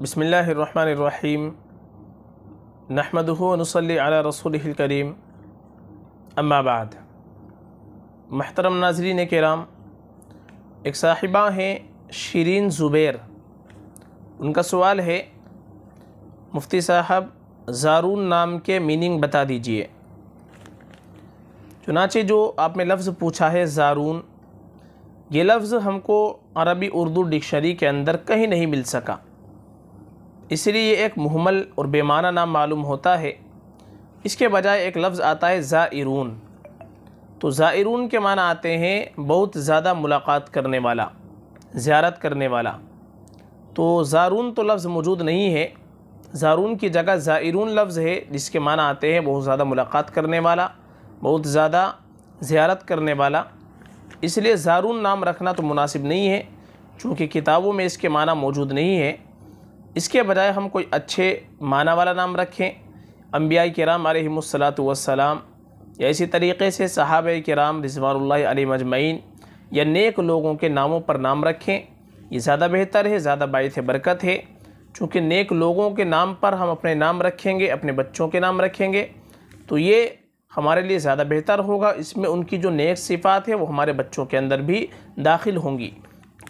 بسم اللہ الرحمن الرحیم نحمد ہنسلی رسوله رسول الکریم بعد محترم ناظرین کرام ایک صاحبہ ہیں شیرین زبیر ان کا سوال ہے مفتی صاحب زارون نام کے میننگ بتا دیجئے چنانچہ جو آپ نے لفظ پوچھا ہے زارون یہ لفظ ہم کو عربی اردو ڈکشنری کے اندر کہیں نہیں مل سکا اس لیے یہ ایک محمل اور معنی نام معلوم ہوتا ہے اس کے بجائے ایک لفظ آتا ہے زائرون تو زائرون کے معنی آتے ہیں بہت زیادہ ملاقات کرنے والا زیارت کرنے والا تو زارون تو لفظ موجود نہیں ہے زارون کی جگہ زائرون لفظ ہے جس کے معنی آتے ہیں بہت زیادہ ملاقات کرنے والا بہت زیادہ زیارت کرنے والا اس لیے زارون نام رکھنا تو مناسب نہیں ہے چونکہ کتابوں میں اس کے معنی موجود نہیں ہے اس کے بجائے ہم کوئی اچھے معنی والا نام رکھیں انبیاء کرام علیہ علیہم یا اسی طریقے سے صحابہ کرام رضوان اللہ علیہ مجمعین یا نیک لوگوں کے ناموں پر نام رکھیں یہ زیادہ بہتر ہے زیادہ باعث برکت ہے چونکہ نیک لوگوں کے نام پر ہم اپنے نام رکھیں گے اپنے بچوں کے نام رکھیں گے تو یہ ہمارے لیے زیادہ بہتر ہوگا اس میں ان کی جو نیک صفات ہے وہ ہمارے بچوں کے اندر بھی داخل ہوں گی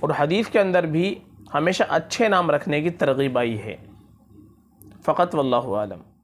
اور حدیث کے اندر بھی ہمیشہ اچھے نام رکھنے کی ترغیب آئی ہے فقط واللہ عالم